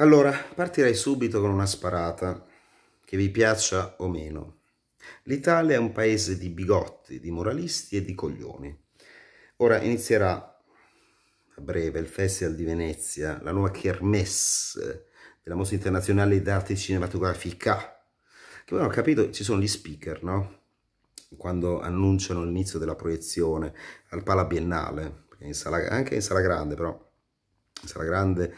Allora, partirei subito con una sparata, che vi piaccia o meno. L'Italia è un paese di bigotti, di moralisti e di coglioni. Ora inizierà a breve il Festival di Venezia, la nuova kermesse della Mostra Internazionale d'Arte Cinematografica. Che poi ho capito, ci sono gli speaker, no? Quando annunciano l'inizio della proiezione al Pala Biennale, in sala, anche in sala grande però, in sala grande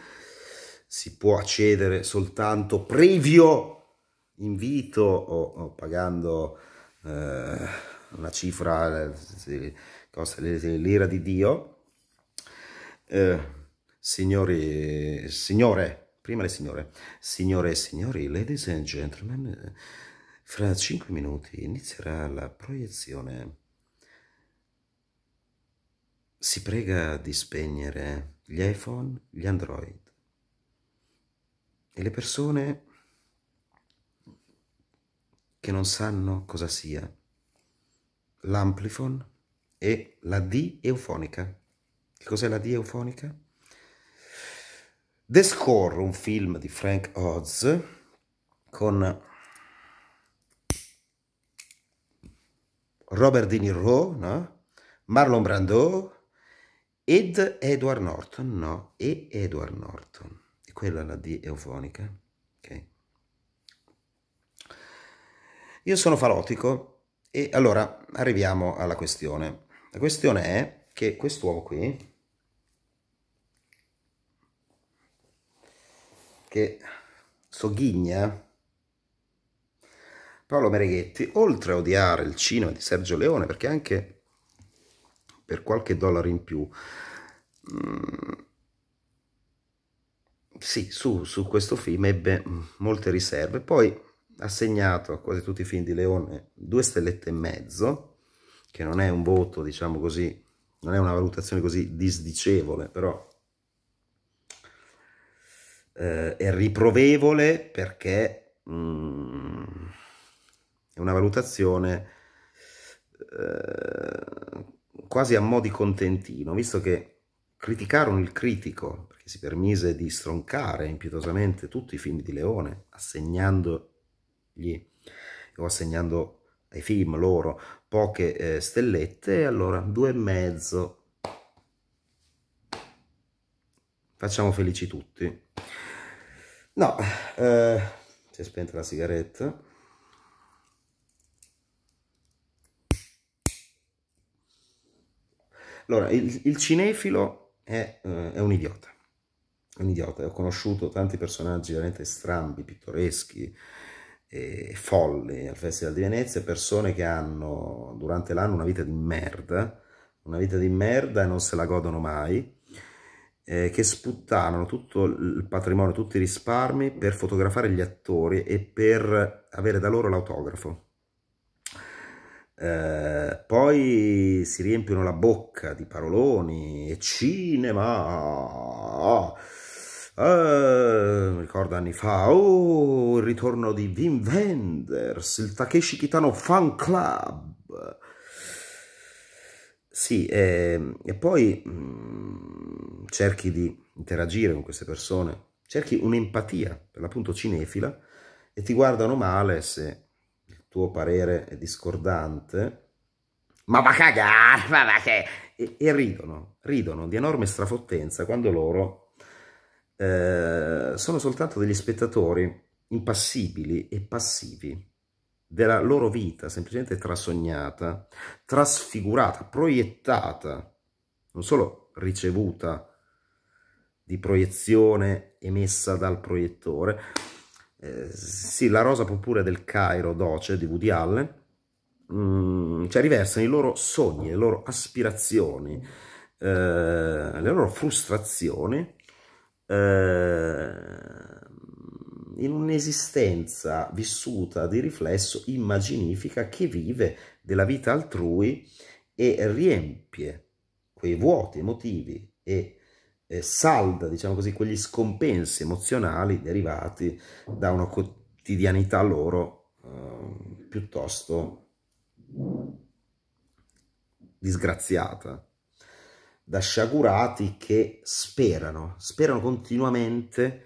si può accedere soltanto previo invito o, o pagando eh, una cifra, costa l'ira di Dio. Eh, signori, signore, prima le signore, signore e signori, ladies and gentlemen, fra 5 minuti inizierà la proiezione. Si prega di spegnere gli iPhone, gli Android. E le persone che non sanno cosa sia l'amplifon e la D eufonica. Che cos'è la D eufonica? The Score, un film di Frank Oz con Robert De Niro, no? Marlon Brando ed Edward Norton, no? E Edward Norton e quella la D eufonica, ok? Io sono falotico e allora arriviamo alla questione. La questione è che quest'uomo qui, che sogghigna Paolo Mereghetti, oltre a odiare il cinema di Sergio Leone, perché anche per qualche dollaro in più mh, mm, sì, su, su, questo film ebbe mm, molte riserve, poi ha segnato a quasi tutti i film di Leone due stellette e mezzo, che non è un voto, diciamo così, non è una valutazione così disdicevole, però eh, è riprovevole perché mm, è una valutazione eh, quasi a mo' di contentino, visto che criticarono il critico perché si permise di stroncare impietosamente tutti i film di Leone, assegnandogli o assegnando ai film loro poche eh, stellette, allora due e mezzo. Facciamo felici tutti. No, eh, si è spenta la sigaretta. Allora, il, il cinefilo è, eh, è un idiota. È un idiota. Ho conosciuto tanti personaggi veramente strambi, pittoreschi, e folli al Festival di Venezia, persone che hanno durante l'anno una vita di merda, una vita di merda e non se la godono mai, eh, che sputtano tutto il patrimonio, tutti i risparmi per fotografare gli attori e per avere da loro l'autografo. Eh, poi si riempiono la bocca di paroloni e cinema. Eh, mi ricordo anni fa, oh, il ritorno di Wim Wenders, il Takeshi Kitano Fan Club. Sì, eh, e poi mh, mm, cerchi di interagire con queste persone, cerchi un'empatia, per l'appunto cinefila, e ti guardano male se tuo parere è discordante, ma va a cagare, ma va che... E, e, ridono, ridono di enorme strafottenza quando loro eh, sono soltanto degli spettatori impassibili e passivi della loro vita, semplicemente trasognata, trasfigurata, proiettata, non solo ricevuta di proiezione emessa dal proiettore, eh, sì, la rosa purpura del Cairo Doce di Woody Allen, mm, cioè riversano i loro sogni, le loro aspirazioni, eh, le loro frustrazioni eh, in un'esistenza vissuta di riflesso immaginifica che vive della vita altrui e riempie quei vuoti emotivi e eh, salda, diciamo così, quegli scompensi emozionali derivati da una quotidianità loro eh, piuttosto disgraziata, da sciagurati che sperano, sperano continuamente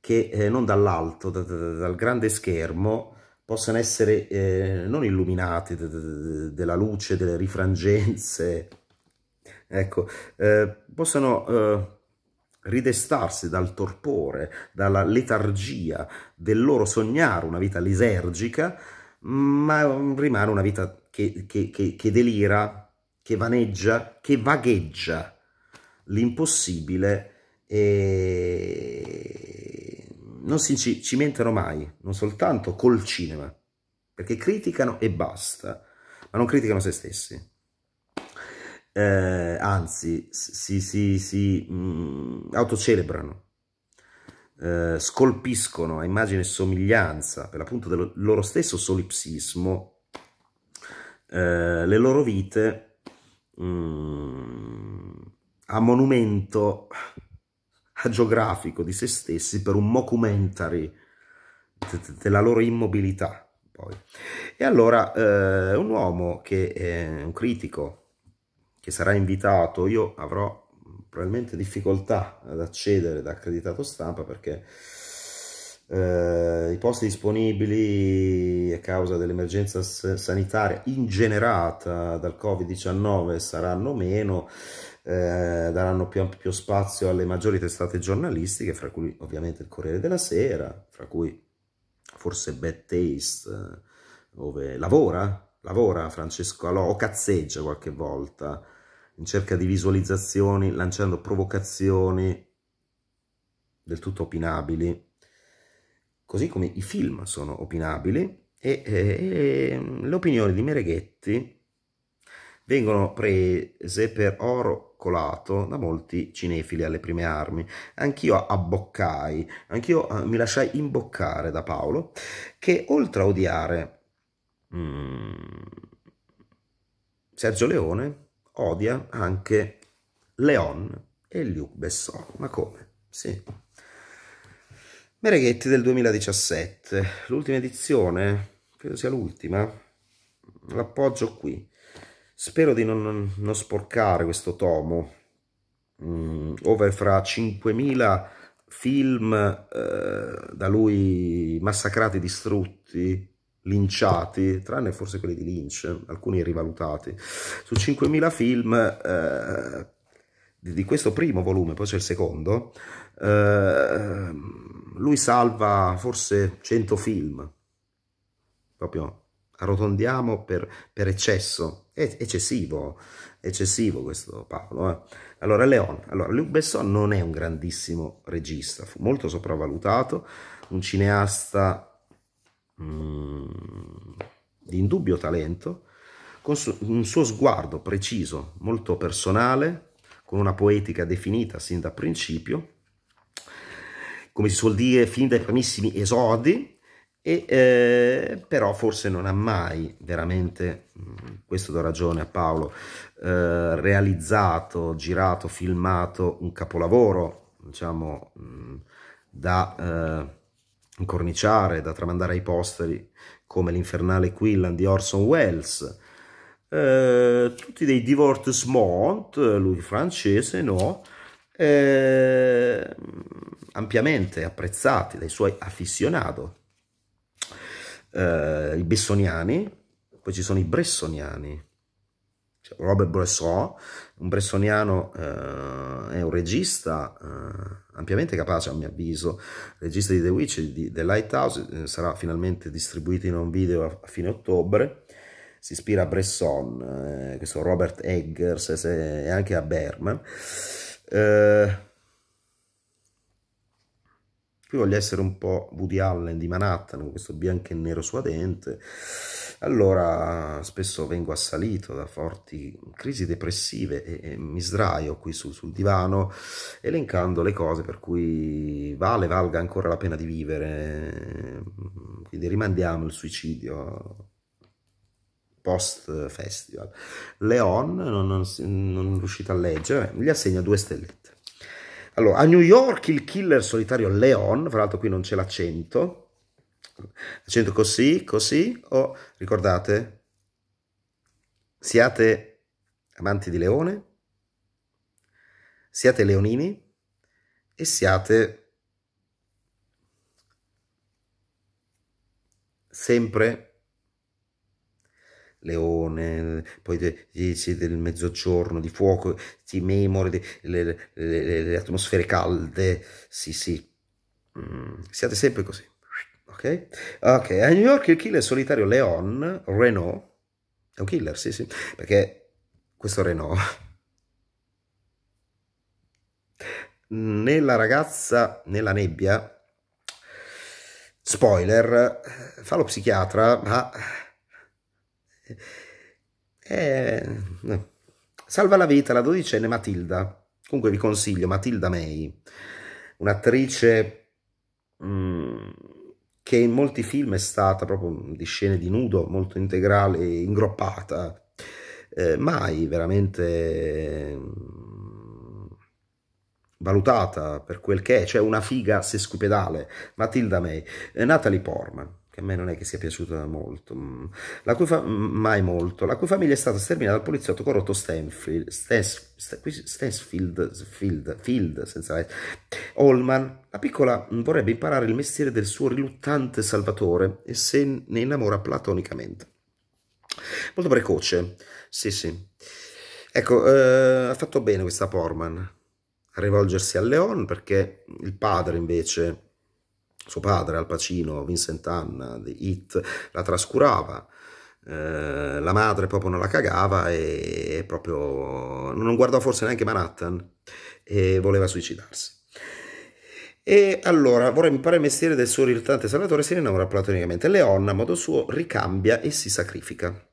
che eh, non dall'alto, da, da, dal grande schermo, possano essere eh, non illuminati della luce, delle rifrangenze, ecco, eh, possano eh, ridestarsi dal torpore, dalla letargia del loro sognare una vita lisergica, ma rimane una vita che, che, che, che delira, che vaneggia, che vagheggia l'impossibile e non si cimentano mai, non soltanto col cinema, perché criticano e basta, ma non criticano se stessi eh, anzi si, si, si mh, mm, autocelebrano, eh, scolpiscono a immagine e somiglianza per l'appunto del loro stesso solipsismo eh, le loro vite mh, mm, a monumento a geografico di se stessi per un mockumentary della loro immobilità. Poi. E allora eh, un uomo che è un critico che sarà invitato, io avrò mm, probabilmente difficoltà ad accedere da accreditato stampa perché eh, i posti disponibili a causa dell'emergenza sanitaria ingenerata dal Covid-19 saranno meno, eh, daranno più ampio spazio alle maggiori testate giornalistiche, fra cui ovviamente il Corriere della Sera, fra cui forse Bad Taste, dove eh, lavora, lavora Francesco Alò, o cazzeggia qualche volta, in cerca di visualizzazioni, lanciando provocazioni del tutto opinabili, così come i film sono opinabili, e, e, e, le opinioni di Mereghetti vengono prese per oro colato da molti cinefili alle prime armi. Anch'io abboccai, anch'io eh, mi lasciai imboccare da Paolo, che oltre a odiare mm, Sergio Leone, odia anche Leon e Luc Besson. Ma come? Sì. Mereghetti del 2017, l'ultima edizione, credo sia l'ultima, l'appoggio qui. Spero di non, non sporcare questo tomo, mm, ove fra 5.000 film eh, da lui massacrati, distrutti, linciati, tranne forse quelli di Lynch, alcuni rivalutati, su 5.000 film eh, di, questo primo volume, poi c'è il secondo, eh, lui salva forse 100 film, proprio arrotondiamo per, per eccesso, è eccessivo, eccessivo questo Paolo. Eh. Allora Leon, allora, Luc Besson non è un grandissimo regista, fu molto sopravvalutato, un cineasta Mm, di indubbio talento, con un suo sguardo preciso, molto personale, con una poetica definita sin da principio, come si suol dire, fin dai primissimi esordi, e, eh, però forse non ha mai veramente, mm, questo do ragione a Paolo, eh, realizzato, girato, filmato un capolavoro, diciamo, mm, da... Eh, incorniciare, da tramandare ai posteri, come l'infernale Quillan di Orson Welles. Eh, tutti dei divertissement, lui francese, no? Eh, ampiamente apprezzati dai suoi aficionati. Eh, I bessoniani, poi ci sono i bressoniani, cioè, Robert Bresson, un bressoniano, eh, è un regista eh, ampiamente capace, a mio avviso, regista di The Witch, di The Lighthouse, eh, sarà finalmente distribuito in un video a, a fine ottobre, si ispira a Bresson, eh, questo Robert Eggers e anche a Berman. Eh, qui voglio essere un po' Woody Allen di Manhattan, con questo bianco e nero suadente allora spesso vengo assalito da forti crisi depressive e, e mi sdraio qui su, sul divano elencando le cose per cui vale, valga ancora la pena di vivere, quindi rimandiamo il suicidio post festival. Leon non, non, non riuscite a leggere, gli assegna due stellette. Allora, a New York il killer solitario Leon, fra l'altro qui non c'è l'accento, facendo così, così, o ricordate, siate amanti di leone, siate leonini e siate sempre leone, poi dici del mezzogiorno, di fuoco, di memore, di, le, le, le, le, atmosfere calde, sì sì, mm, siate sempre così. Ok? Ok, a New York il killer solitario Leon Renault è un killer, sì, sì, perché questo Renault nella ragazza nella nebbia spoiler fa lo psichiatra, ma eh, salva la vita la dodicenne Matilda. Comunque vi consiglio Matilda May, un'attrice mh, mm, che in molti film è stata proprio di scene di nudo, molto integrale, ingroppata, eh, mai veramente mm, valutata per quel che è, cioè una figa sescupedale Matilda May, eh, Natalie Portman che a me non è che sia piaciuta molto, mm. la cui mm, mai molto, la cui famiglia è stata sterminata dal poliziotto corrotto Stanfield, Stansfield, Field, Field, senza la Holman, la piccola vorrebbe imparare il mestiere del suo riluttante salvatore e se ne innamora platonicamente. Molto precoce, sì sì. Ecco, eh, ha fatto bene questa Porman a rivolgersi a Leon perché il padre invece suo padre Al Pacino, Vincent Anna di Hit, la trascurava. Eh, la madre proprio non la cagava e proprio non guardò forse neanche Manhattan e voleva suicidarsi. E allora, vorrei imparare il mestiere del suo irritante salvatore, si innamora platonicamente. Leon, a modo suo, ricambia e si sacrifica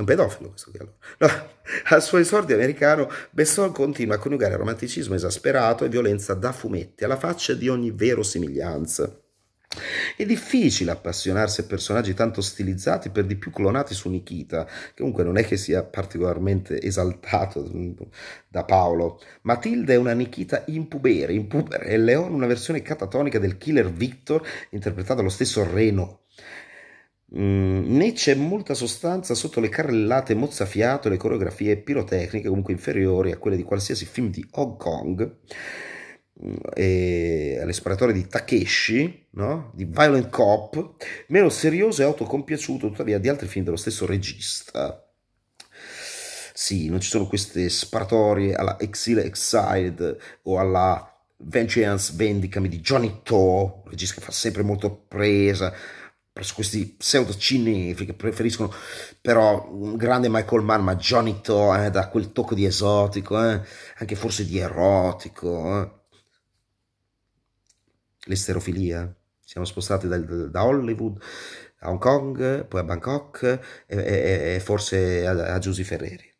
un pedofilo questo qui allora. No, al suo esordio americano Besson continua a coniugare romanticismo esasperato e violenza da fumetti alla faccia di ogni verosimiglianza. È difficile appassionarsi a personaggi tanto stilizzati, per di più clonati su Nikita, che comunque non è che sia particolarmente esaltato da Paolo. Matilde è una Nikita impubere, impubere, e Leon una versione catatonica del killer Victor, interpretato dallo stesso Reno. Mm, né c'è molta sostanza sotto le carrellate mozzafiato e le coreografie pirotecniche comunque inferiori a quelle di qualsiasi film di Hong Kong mm, e all'esploratore di Takeshi, no? di Violent Cop, meno serioso e autocompiaciuto tuttavia di altri film dello stesso regista. Sì, non ci sono queste sparatorie alla Exile Exiled o alla Vengeance Vendicami di Johnny Toe, regista che fa sempre molto presa, presso questi pseudo cinefi che preferiscono però un grande Michael Mann, ma Johnny To, eh, da quel tocco di esotico, eh, anche forse di erotico. Eh. L'esterofilia. Eh. Siamo spostati da, da Hollywood a Hong Kong, poi a Bangkok e, e, e forse a, a Giuseppe Ferreri.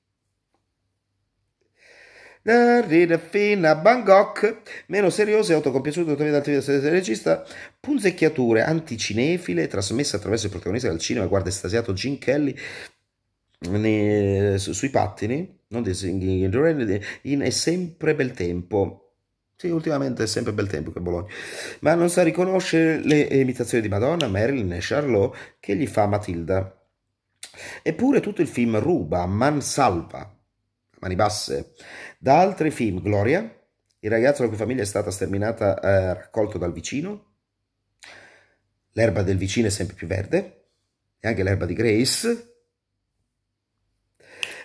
Ride fino a Bangkok, meno serioso e autocompiaciuto tuttavia dal video del regista, punzecchiature anticinefile trasmesse attraverso il protagonista del cinema guarda estasiato Gene Kelly ne, su, sui pattini, non di singing, in È sempre bel tempo. Sì, ultimamente è sempre bel tempo che Bologna. Ma non sa riconoscere le imitazioni di Madonna, Marilyn e Charlotte che gli fa Matilda. Eppure tutto il film ruba, man salva, mani basse, da altri film, Gloria, il ragazzo la cui famiglia è stata sterminata eh, raccolto dal vicino, l'erba del vicino è sempre più verde, e anche l'erba di Grace,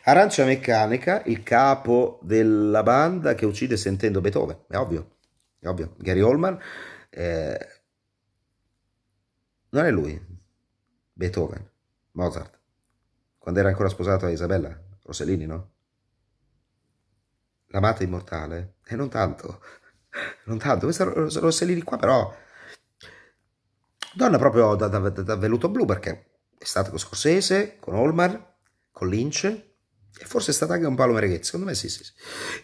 Arancia Meccanica, il capo della banda che uccide sentendo Beethoven, è ovvio, è ovvio, Gary Holman, eh, non è lui, Beethoven, Mozart, quando era ancora sposato a Isabella, Rossellini, no? l'amata immortale? E eh, non tanto, non tanto, questa Rossellini qua però, donna proprio da, da, da, velluto blu perché è stata con Scorsese, con Olmar, con Lynch e forse è stata anche un Paolo Mereghetti, secondo me sì, sì, sì.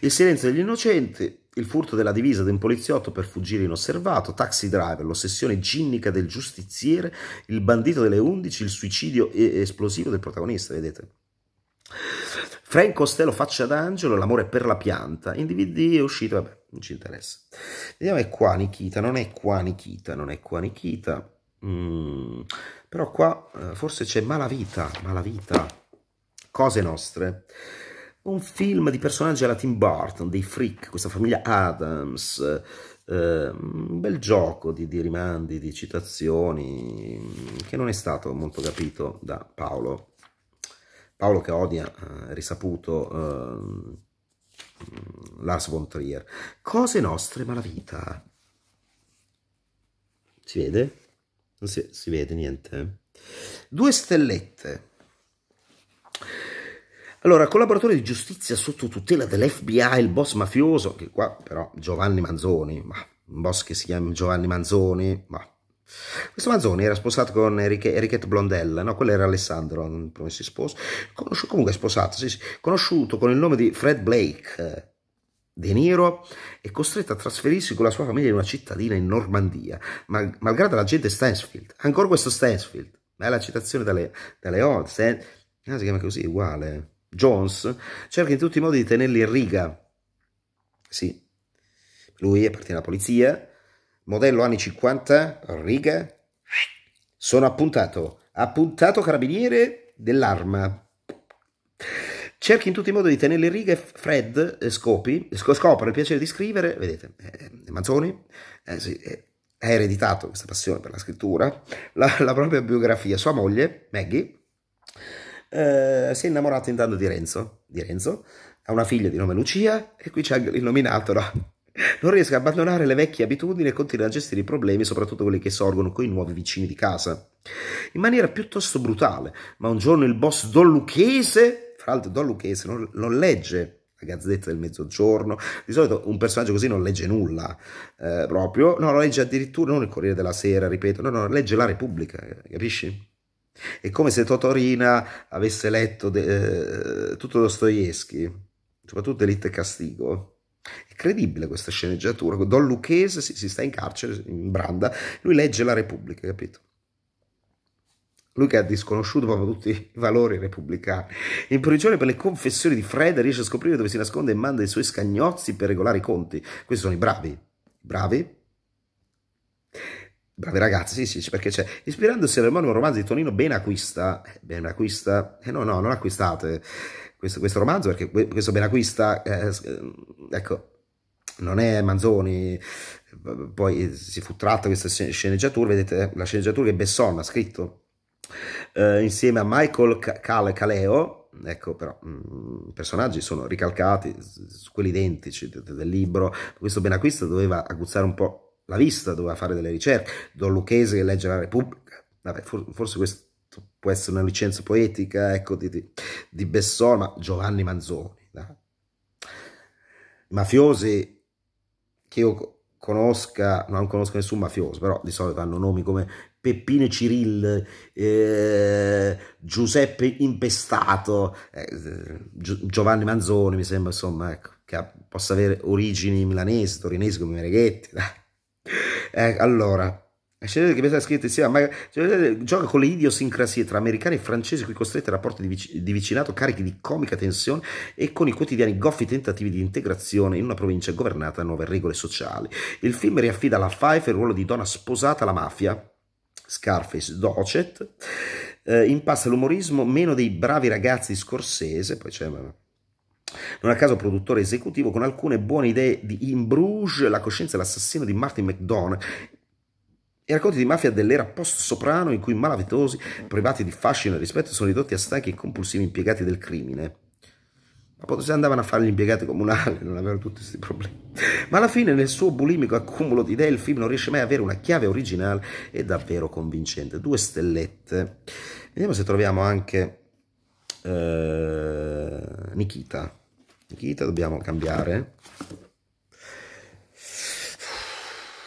Il silenzio degli innocenti, il furto della divisa di un poliziotto per fuggire inosservato, Taxi Driver, l'ossessione ginnica del giustiziere, il bandito delle 11, il suicidio esplosivo del protagonista, vedete? Frank Costello faccia d'angelo, l'amore per la pianta, in DVD è uscito, vabbè, non ci interessa. Vediamo è qua Nikita, non è qua Nikita, non è qua Nikita. Mm, però qua eh, forse c'è Malavita, Malavita, Cose Nostre. Un film di personaggi alla Tim Burton, dei freak, questa famiglia Adams, eh, un bel gioco di, di rimandi, di citazioni, che non è stato molto capito da Paolo Paolo che odia, eh, risaputo, eh, Lars von Trier. Cose nostre ma la vita. Si vede? Non si, si vede niente. Eh? Due stellette. Allora, collaboratore di giustizia sotto tutela dell'FBI, il boss mafioso, che qua però Giovanni Manzoni, ma un boss che si chiama Giovanni Manzoni, ma questo Manzoni era sposato con Enrichette Enriquette no? Quello era Alessandro, non si sposa. Conosci- comunque è sposato, sì, sì. Conosciuto con il nome di Fred Blake. De Niro è costretto a trasferirsi con la sua famiglia in una cittadina in Normandia, mal- malgrado la gente Stansfield. Ancora questo Stansfield. Bella citazione da, le- da Leon. Stan- ah, si chiama così, uguale. Jones cerca in tutti i modi di tenerli in riga. Sì. Lui è partito dalla polizia, modello anni 50, riga, sono appuntato, appuntato carabiniere dell'arma. Cerchi in tutti i modi di tenere le righe, Fred eh, scopi, eh, scopre il piacere di scrivere, vedete, eh, Manzoni, eh, sì, eh, ha ereditato questa passione per la scrittura, la, la propria biografia, sua moglie, Maggie, eh, si è innamorata intanto di Renzo, di Renzo, ha una figlia di nome Lucia e qui c'è il nominato, no? Non riesco a abbandonare le vecchie abitudini e continuo a gestire i problemi, soprattutto quelli che sorgono con i nuovi vicini di casa. In maniera piuttosto brutale, ma un giorno il boss Don Lucchese, fra l'altro Don Lucchese non, non legge la Gazzetta del Mezzogiorno. Di solito un personaggio così non legge nulla, eh, proprio. No, lo legge addirittura non il Corriere della Sera, ripeto, no, no, legge la Repubblica, capisci? È come se Totorina avesse letto de, eh, tutto Dostoevsky, soprattutto Elite e Castigo incredibile questa sceneggiatura. Don Lucchese si, si sta in carcere, in branda, lui legge la Repubblica, capito? lui che ha disconosciuto proprio tutti i valori repubblicani. In prigione per le confessioni di Fred riesce a scoprire dove si nasconde e manda i suoi scagnozzi per regolare i conti. Questi sono i bravi. Bravi? Bravi ragazzi, sì, sì, perché c'è. Ispirandosi al romanzo di Tonino Ben acquista, eh, Ben acquista, eh no, no, non acquistate questo, questo romanzo, perché questo Ben acquista, eh, eh, ecco, non è Manzoni, poi si fu tratta questa sceneggiatura, vedete, eh, la sceneggiatura che Besson ha scritto eh, insieme a Michael Cal Caleo, ecco però mm, i personaggi sono ricalcati, quelli identici del, del libro, questo Ben acquista doveva aguzzare un po' la vista, doveva fare delle ricerche, Don Lucchese che legge la Repubblica, Vabbè, forse questo può essere una licenza poetica ecco, di, di, di Besson, ma Giovanni Manzoni. No? Mafiosi che io conosca, non conosco nessun mafioso, però di solito hanno nomi come Peppino Cirill, eh, Giuseppe Impestato, eh, Giovanni Manzoni, mi sembra insomma, ecco, che possa avere origini milanesi, torinesi come Mereghetti. No? Eh, allora, la che viene scritta insieme, ma cioè, gioca con le idiosincrasie tra americani e francesi qui costretti a rapporti di, vic di, vicinato carichi di comica tensione e con i quotidiani goffi tentativi di integrazione in una provincia governata da nuove regole sociali. Il film riaffida alla Pfeiffer il ruolo di donna sposata alla mafia, Scarface Docet, eh, impassa l'umorismo meno dei bravi ragazzi di Scorsese, poi c'è... Non a caso produttore esecutivo con alcune buone idee di In Bruges, La coscienza e l'assassino di Martin McDonagh, i racconti di mafia dell'era post-soprano in cui malavitosi, privati di fascino e rispetto, sono ridotti a stanchi e compulsivi impiegati del crimine. Ma se andavano a fare gli impiegati comunali, non avevano tutti questi problemi. Ma alla fine, nel suo bulimico accumulo di idee, il film non riesce mai ad avere una chiave originale e davvero convincente. Due stellette. Vediamo se troviamo anche eh, Nikita. Nikita dobbiamo cambiare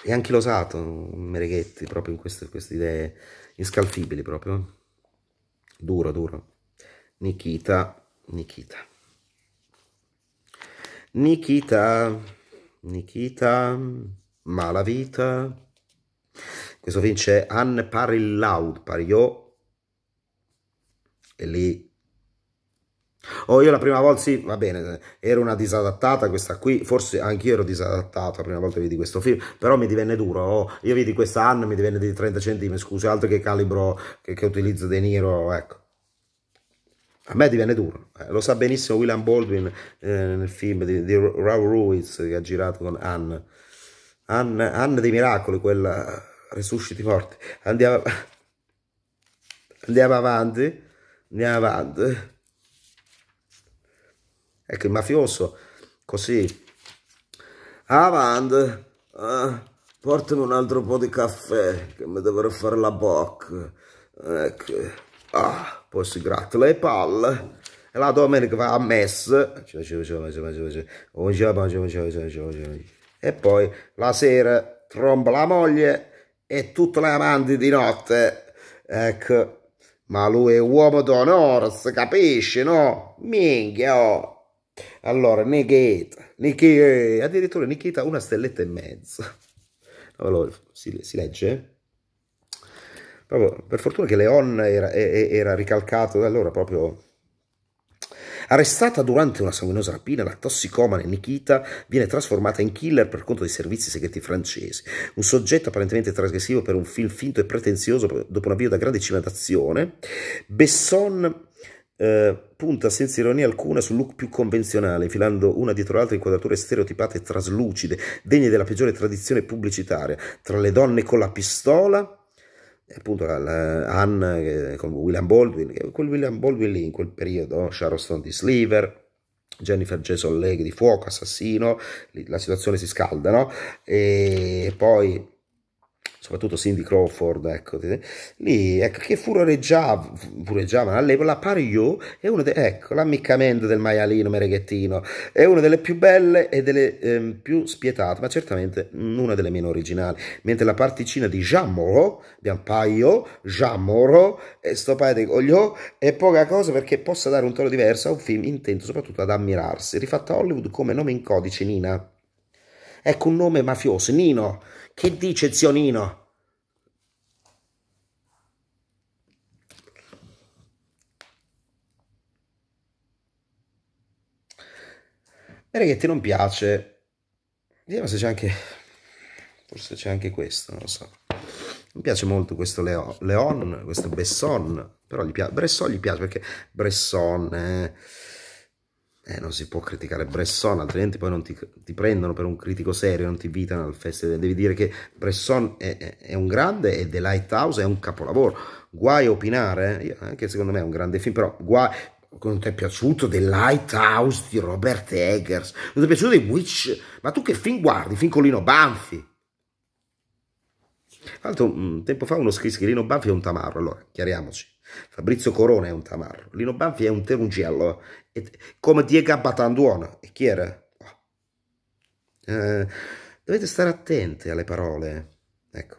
e anche l'osato Mereghetti proprio in queste, queste idee inscalfibili proprio duro duro Nikita Nikita Nikita Nikita Malavita questo vince Anne Parillaud Pariot e lì Oh, io la prima volta, sì, va bene, era una disadattata questa qui, forse anch'io ero disadattato la prima volta che vidi questo film, però mi divenne duro, oh, io vidi questa Anna, mi divenne di 30 cm, scusi, altro che calibro che, che utilizza De Niro, ecco. A me divenne duro, eh, lo sa benissimo William Baldwin eh, nel film di, di Rav Ruiz che ha girato con Anne. Anne, Anne dei miracoli, quella, risusciti forti. Andiamo, andiamo avanti, andiamo avanti. Ecco, il mafioso, così. Avant, eh, portami un altro po' di caffè, che mi dovrò fare la bocca. Ecco. Ah, poi si gratta le palle. E la domenica va a messa. E poi la sera tromba la moglie e tutte le amanti di notte. Ecco. Ma lui è uomo d'onore, si capisce, no? Minchia, oh. Allora, Nikita, Nikita, addirittura Nikita una stelletta e mezza. Allora, si, si legge? Proprio, per fortuna che Leon era, era ricalcato, allora proprio Arrestata durante una sanguinosa rapina, la tossicomane Nikita viene trasformata in killer per conto dei servizi segreti francesi. Un soggetto apparentemente trasgressivo per un film finto e pretenzioso dopo un avvio da grande cima d'azione. Besson eh, punta senza ironia alcuna sul look più convenzionale, infilando una dietro l'altra inquadrature stereotipate e traslucide, degne della peggiore tradizione pubblicitaria, tra le donne con la pistola appunto la, la Anne eh, con William Baldwin, quel William Baldwin lì in quel periodo, Charleston di Sliver, Jennifer Jason Leigh di Fuoco, Assassino, la situazione si scalda, no? E poi soprattutto Cindy Crawford, ecco, lì, ecco, che furoreggiava, furoreggiavano all'epoca, la Pario è una de, ecco, l'ammiccamento del maialino mereghettino, è una delle più belle e delle eh, più spietate, ma certamente una delle meno originali, mentre la particina di Jean abbiamo Jamoro, Jean Jamoro, e sto paio di cogliò, è poca cosa perché possa dare un tono diverso a un film intento soprattutto ad ammirarsi, rifatta a Hollywood come nome in codice Nina. Ecco un nome mafioso, Nino. Che dice zio Nino? Bene che ti non piace. Vediamo se c'è anche... Forse c'è anche questo, non lo so. Mi piace molto questo Leo... Leon, questo Besson. Però gli piace... Bresson gli piace perché Bresson... Eh... Eh, non si può criticare Bresson, altrimenti poi non ti, ti, prendono per un critico serio, non ti invitano al festival. Devi dire che Bresson è, è, è un grande e The Lighthouse è un capolavoro. Guai a opinare, eh? anche secondo me è un grande film, però guai, non ti è piaciuto The Lighthouse di Robert Eggers, non ti è piaciuto The Witch, ma tu che film guardi? Film con Lino Banfi? Tra un mm, tempo fa uno scrisse che Lino Banfi è un tamarro, allora chiariamoci, Fabrizio Corona è un tamarro, Lino Banfi è un terungello, come Diego Batanduono, e chi era? Oh. Eh, dovete stare attenti alle parole, ecco.